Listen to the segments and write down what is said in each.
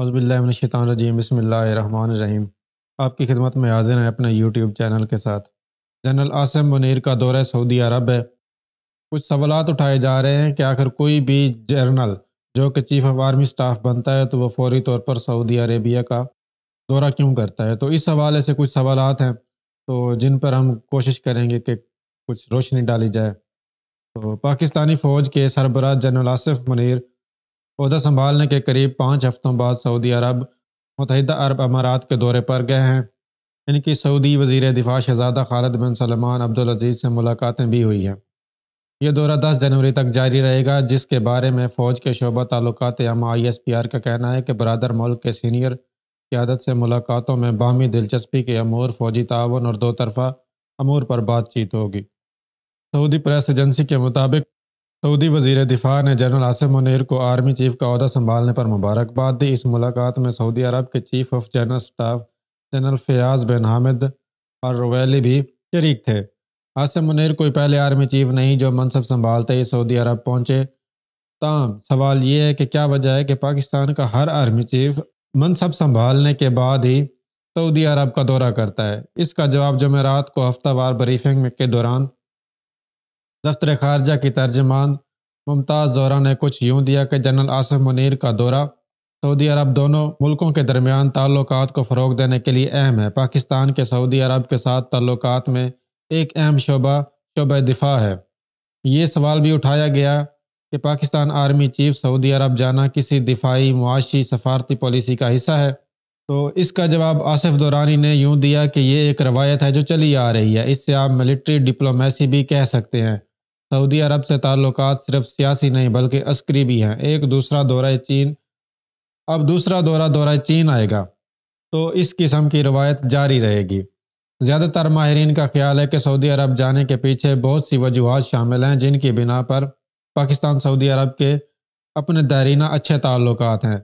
हज़बिल्लाशानरजीम बसमीम आपकी खिदमत में हाजिर हैं अपने यूट्यूब चैनल के साथ जनरल आसम मुनर का दौरा सऊदी अरब है कुछ सवाल उठाए जा रहे हैं कि आखिर कोई भी जनरल जो कि चीफ ऑफ आर्मी स्टाफ बनता है तो वह फौरी तौर पर सऊदी अरेबिया का दौरा क्यों करता है तो इस हवाले से कुछ सवाल हैं तो जिन पर हम कोशिश करेंगे कि कुछ रोशनी डाली जाए तो पाकिस्तानी फ़ौज के सरबराह जनरल आसफ़ मुनर अहदा संभालने के करीब पाँच हफ्तों बाद सऊदी अरब मुतहद अरब अमारात के दौरे पर गए हैं इनकी सऊदी वजीर दिफा शहजादा खालद बिन सलमान अब्दुल अजीज से मुलाकातें भी हुई हैं ये दौरा दस जनवरी तक जारी रहेगा जिसके बारे में फ़ौज के शोबा तल्लक M I S P R का कहना है कि बरदर मुल्क के सीनियर क्यादत से मुलाकातों में बामी दिलचस्पी के अमूर फौजी तावन और दो तरफ़ा अमूर पर बातचीत होगी सऊदी प्रेस एजेंसी के मुताबिक सऊदी वजीर दिफा ने जनरल आसिम मुनर को आर्मी चीफ का अहदा संभालने पर मुबारकबाद दी इस मुलाकात में सऊदी अरब के chief of general staff general Fayyaz bin Hamid और रोवैली भी शरीक थे आसिम मुनर कोई पहले आर्मी चीफ नहीं जो मनसब संभालते ही सऊदी अरब पहुंचे ताम सवाल ये है कि क्या वजह है कि पाकिस्तान का हर आर्मी चीफ मनसब संभालने के बाद ही सऊदी अरब का दौरा करता है इसका जवाब जमेरात को हफ्तावार ब्रीफिंग के दौरान दफ्तर खारजा की तर्जमान मुमताज़ जोरा ने कुछ यूँ दिया कि जनरल आसिफ मुनीर का दौरा सऊदी अरब दोनों मुल्कों के दरमियान ताल्लुक को फ़रोग देने के लिए अहम है पाकिस्तान के सऊदी अरब के साथ ताल्लुक में एक अहम शोबा शोब दिफा है ये सवाल भी उठाया गया कि पाकिस्तान आर्मी चीफ सऊदी अरब जाना किसी दिफाई मुआशी सफारती पॉलिसी का हिस्सा है तो इसका जवाब आसिफ दौरानी ने यूं दिया कि ये एक रवायत है जो चली आ रही है इससे आप मिलिट्री डिप्लोमेसी भी कह सकते हैं सऊदी अरब से ताल्लुक सिर्फ सियासी नहीं बल्कि अस्करी भी हैं एक दूसरा दौरा चीन अब दूसरा दौरा दौरा चीन आएगा तो इस किस्म की रवायत जारी रहेगी ज़्यादातर माहरीन का ख्याल है कि सऊदी अरब जाने के पीछे बहुत सी वजूहत शामिल हैं जिनकी बिना पर पाकिस्तान सऊदी अरब के अपने दारीना अच्छे ताल्लुक हैं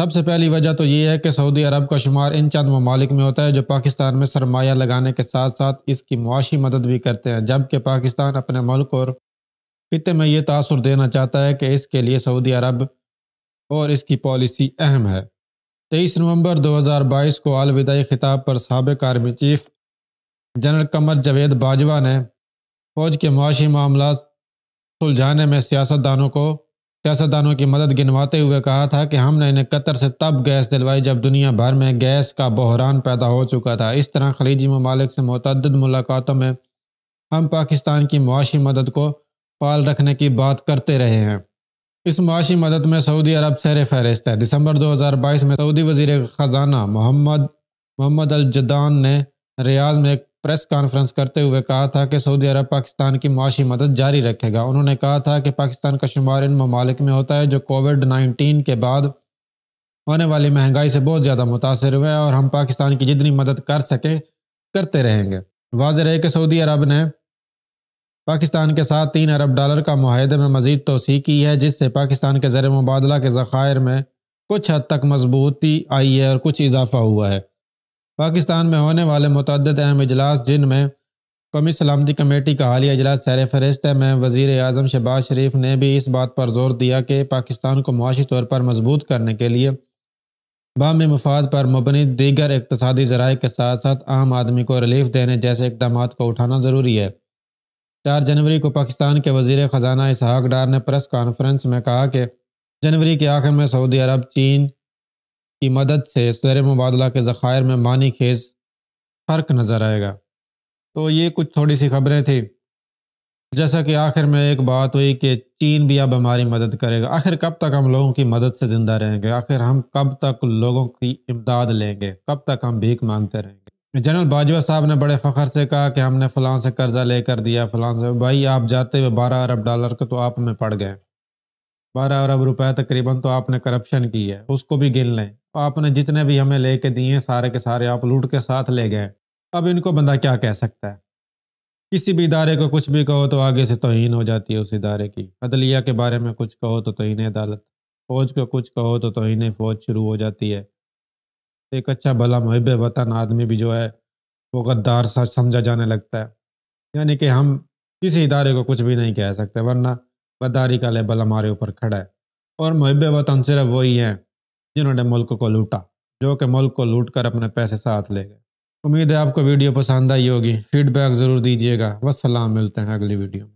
सबसे पहली वजह तो ये है कि सऊदी अरब का शुमार इन चंद ममालिक में होता है जो पाकिस्तान में सरमाया लगाने के साथ साथ इसकी मुआशी मदद भी करते हैं जबकि पाकिस्तान अपने मुल्क और खत्े में ये तासर देना चाहता है कि इसके लिए सऊदी अरब और इसकी पॉलिसी अहम है तेईस नवंबर 2022 को अलविदाई खिताब पर सबक army chief general Qamar Javed Bajwa ने फौज के मुआशी मामला सुलझाने में सियासतदानों को सियासतदानों की मदद गिनवाते हुए कहा था कि हमने इन्हें कतर से तब गैस दिलवाई जब दुनिया भर में गैस का बहरान पैदा हो चुका था इस तरह खलीजी ममालिक से मतद मुलाकातों में हम पाकिस्तान की मुआशी मदद को पाल रखने की बात करते रहे हैं इस मुआशी मदद में सऊदी अरब सैर फहरिस्त है दिसंबर 2022 में सऊदी वजीर ख़जाना मोहम्मद मोहम्मद अलजदान ने रियाज में एक प्रेस कॉन्फ्रेंस करते हुए कहा था कि सऊदी अरब पाकिस्तान की माशी मदद जारी रखेगा उन्होंने कहा था कि पाकिस्तान का शुमार इन ममालिक में होता है जो कोविड नाइन्टीन के बाद होने वाली महंगाई से बहुत ज़्यादा मुतासर हुए और हम पाकिस्तान की जितनी मदद कर सकें करते रहेंगे वाज रहे कि सऊदी अरब ने पाकिस्तान के साथ तीन अरब डॉलर का माहदे में मजीद तोसी की है जिससे पाकिस्तान के ज़र मुबादला के ज़ख़ायर में कुछ हद तक मजबूती आई है और कुछ इजाफा हुआ है पाकिस्तान में होने वाले मतद अहम अजलास में कौमी सलामती कमेटी का हालिया अजलास सैर फहरिस्त में वजीर अजम शहबाज शरीफ ने भी इस बात पर जोर दिया कि पाकिस्तान को मुआशी तौर पर मजबूत करने के लिए बामी मफाद पर मबनी दीगर इकतदी जराये के साथ साथ आम आदमी को रिलीफ देने जैसे इकदाम को उठाना ज़रूरी है चार जनवरी को पाकिस्तान के वजीर ख़जाना इसहाक डार ने प्रेस कॉन्फ्रेंस में कहा कि जनवरी के आखिर में सऊदी अरब चीन की मदद से सैर मुबादला के ज़ख़ायर में मानी खेज फ़र्क नज़र आएगा तो ये कुछ थोड़ी सी खबरें थी जैसा कि आखिर में एक बात हुई कि चीन भी अब हमारी मदद करेगा आखिर कब तक हम लोगों की मदद से ज़िंदा रहेंगे आखिर हम कब तक लोगों की इमदाद लेंगे कब तक हम भीख मांगते रहेंगे जनरल बाजवा साहब ने बड़े फ़खर से कहा कि हमने फ़लां से कर्ज़ा लेकर दिया फ़लाँ से भाई आप जाते हुए बारह अरब डॉलर को तो आप में पड़ गए बारह अरब रुपए तकरीबन तो आपने करप्शन की है उसको भी गिन लें आपने जितने भी हमें लेके दिए सारे के सारे आप लूट के साथ ले गए अब इनको बंदा क्या कह सकता है किसी भी इदारे को कुछ भी कहो तो आगे से तोहन हो जाती है उस इदारे की अदलिया के बारे में कुछ कहो तो तोहन अदालत फ़ौज को कुछ कहो तो तोहन फ़ौज शुरू हो जाती है एक अच्छा भला महब वतन आदमी भी जो है वो गद्दार सा समझा जाने लगता है यानी कि हम किसी इदारे को कुछ भी नहीं कह सकते वरना गद्दारी का लेबल हमारे ऊपर खड़ा है और महब वतन सिर्फ वही हैं जिन्होंने मुल्क को लूटा जो कि मुल्क को लूट कर अपने पैसे साथ ले गए उम्मीद है आपको वीडियो पसंद आई होगी फीडबैक ज़रूर दीजिएगा वसलाम मिलते हैं अगली वीडियो में